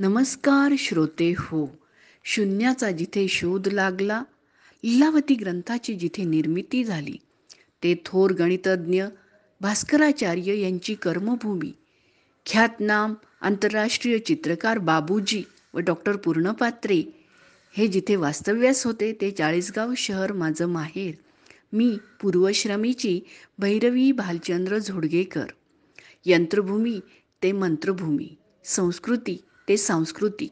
नमस्कार श्रोते हो शून्याचा जिथे शोध लागला लीलावती ग्रंथाची जिथे निर्मिती झाली ते थोर गणितज्ञ भास्कराचार्य यांची कर्मभूमी ख्यातनाम आंतरराष्ट्रीय चित्रकार बाबूजी व डॉक्टर पूर्णपात्रे हे जिथे वास्तव्यास होते ते चाळीसगाव शहर माझं माहेर मी पूर्वश्रमीची भैरवी भालचंद्र झोडगेकर यंत्रभूमी ते मंत्रभूमी संस्कृती ते सांस्कृतिक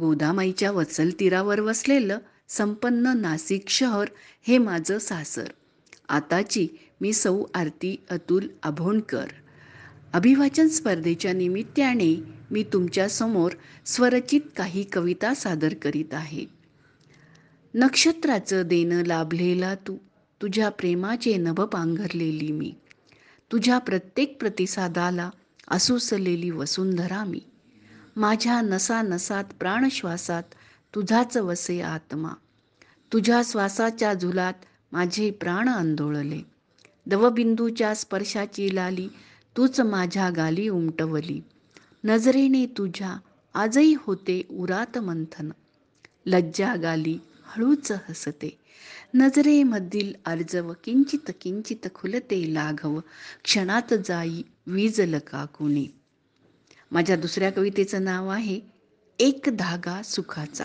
गोदामाईच्या वत्सल तीरावर वसलेलं संपन्न नासिक शहर हे माझं सासर आताची मी सौ आरती अतुल आभोणकर अभिवाचन स्पर्धेच्या निमित्ताने मी तुमच्यासमोर स्वरचित काही कविता सादर करीत आहे नक्षत्राचं देणं लाभलेला तू तु, तुझ्या प्रेमाचे नभ पांघरलेली मी तुझ्या प्रत्येक प्रतिसादाला असुसलेली वसुंधरा मी माझ्या नसा नसात प्राणश्वासात तुझाच वसे आत्मा तुझ्या श्वासाच्या झुलात माझे प्राण आंदोळले दवबिंदूच्या स्पर्शाची लाली तूच माझ्या गाली उमटवली नजरेने तुझ्या आजही होते उरात मंथन लज्जा गाली हळूच हसते नजरेमधील अर्जव किंचित किंचित खुलते लाघव क्षणात जाई वीज लका कुणी माझ्या दुसऱ्या कवितेचं नाव आहे एक धागा सुखाचा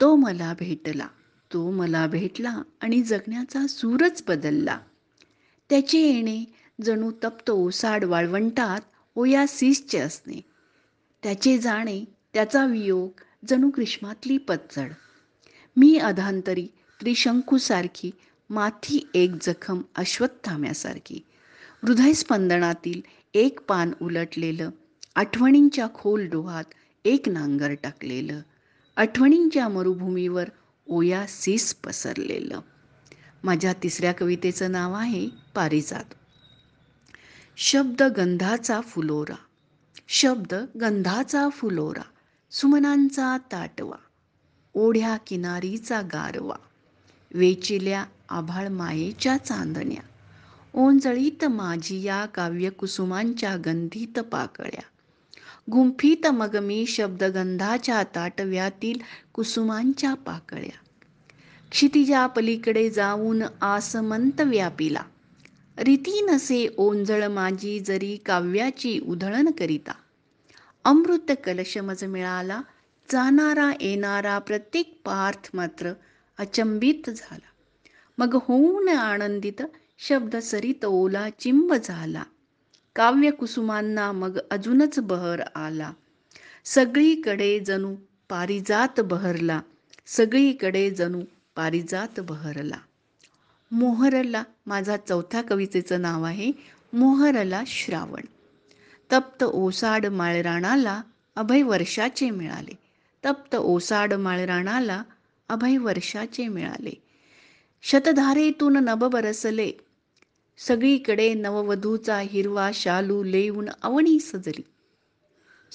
तो मला भेटला तो मला भेटला आणि जगण्याचा सूरच बदलला त्याचे येणे जणू तप्त ओसाड वाळवंटात ओया सीसचे असणे त्याचे जाणे त्याचा वियोग जणू ग्रीष्मातली पतझड मी अधांतरी त्रिशंकूसारखी माथी एक जखम अश्वत्थाम्यासारखी हृदयस्पंदनातील एक पान उलटलेलं आठवणींच्या खोल डोहात एक नांगर टाकलेलं आठवणींच्या मरुभूमीवर सीस पसरलेलं माझ्या तिसऱ्या कवितेचं नाव आहे पारिजात शब्द गंधाचा फुलोरा शब्द गंधाचा फुलोरा सुमनांचा ताटवा ओढ्या किनारीचा गारवा वेचिल्या आभाळ मायेच्या चांदण्या ओंजळीत माझी या काव्यकुसुमांच्या गंधीत पाकळ्या गुंफित मग मी शब्दगंधाच्या ताटव्यातील कुसुमांच्या पाकळ्या क्षितिजा पलीकडे जाऊन आसमंत व्यापिला रीती नसे ओंजळ माझी जरी काव्याची उधळण करिता अमृत मज मिळाला जाणारा येणारा प्रत्येक पार्थ मात्र अचंबित झाला मग होऊन आनंदित शब्द सरित ओला चिंब झाला काव्यकुसुमांना मग अजूनच बहर आला सगळीकडे जणू पारिजात बहरला सगळीकडे जणू पारिजात बहरला मोहरला माझा चौथ्या कवितेचं नाव आहे मोहरला श्रावण तप्त ओसाड माळराणाला अभय वर्षाचे मिळाले तप्त ओसाड माळराणाला अभय वर्षाचे मिळाले शतधारेतून नभ बरसले सगळीकडे नववधूचा हिरवा शालू लेऊन अवणी सजली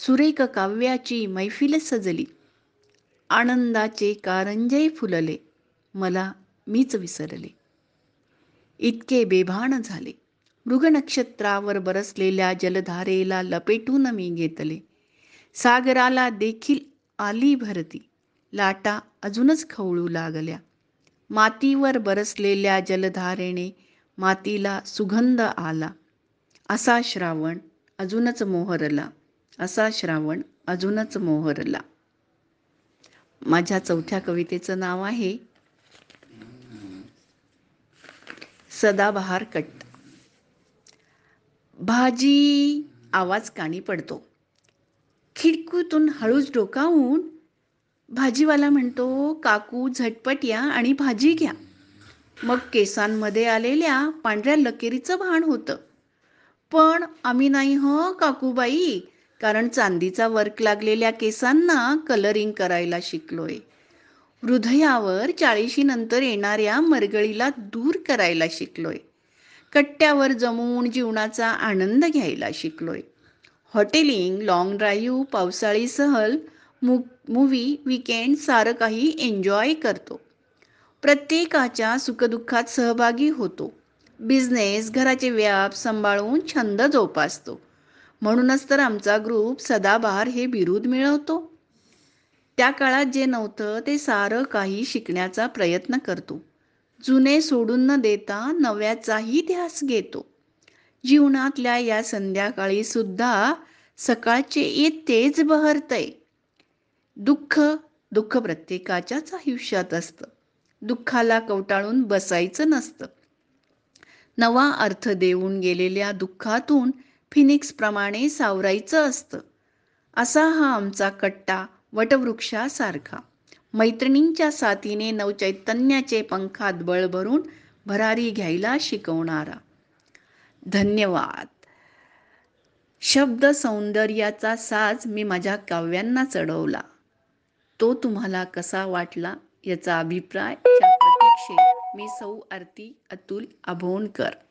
सुरेख काव्याची मैफिल सजली आनंदाचे कारंजे फुलले मला मीच विसरले इतके बेभान झाले मृगनक्षत्रावर बरसलेल्या जलधारेला लपेटून मी घेतले सागराला देखील आली भरती लाटा अजूनच खवळू लागल्या मातीवर बरसलेल्या जलधारेने मातीला सुगंध आला असा श्रावण अजूनच मोहरला असा श्रावण अजूनच मोहरला माझ्या चौथ्या कवितेचं नाव आहे सदाबहार कट. भाजी आवाज काणी पडतो खिडकीतून हळूच डोकावून भाजीवाला म्हणतो काकू झटपट या आणि भाजी घ्या मग केसांमध्ये आलेल्या पांढऱ्या लकेरीचं भान होतं पण आम्ही नाही हो काकूबाई कारण चांदीचा वर्क लागलेल्या केसांना कलरिंग करायला शिकलोय हृदयावर चाळीशी नंतर येणाऱ्या मरगळीला दूर करायला शिकलोय कट्ट्यावर जमून जीवनाचा आनंद घ्यायला शिकलोय हॉटेलिंग लाँग ड्राईव्ह पावसाळी सहल मु मूवी वीकेंड सारं काही एन्जॉय करतो प्रत्येकाच्या सुखदुःखात सहभागी होतो बिझनेस घराचे व्याप सांभाळून छंद जोपासतो म्हणूनच तर आमचा ग्रुप सदाबहार हे बिरुद मिळवतो त्या काळात जे नव्हतं ते सारं काही शिकण्याचा प्रयत्न करतो जुने सोडून न देता नव्याचाही ध्यास घेतो जीवनातल्या या संध्याकाळी सुद्धा सकाळचे येतेच बहरतय दुःख दुःख प्रत्येकाच्याच आयुष्यात असतं दुःखाला कवटाळून बसायचं नसतं नवा अर्थ देऊन गेलेल्या दुःखातून फिनिक्सप्रमाणे सावरायचं असतं असा हा आमचा कट्टा वटवृक्षासारखा मैत्रिणींच्या साथीने नवचैतन्याचे पंखात बळ भरून भरारी घ्यायला शिकवणारा धन्यवाद शब्द सौंदर्याचा साज मी माझ्या काव्यांना चढवला तो तुम्हाला कसा वाटला याचा अभिप्राय प्रतीक्षेत मी सौ आरती अतुल आभोणकर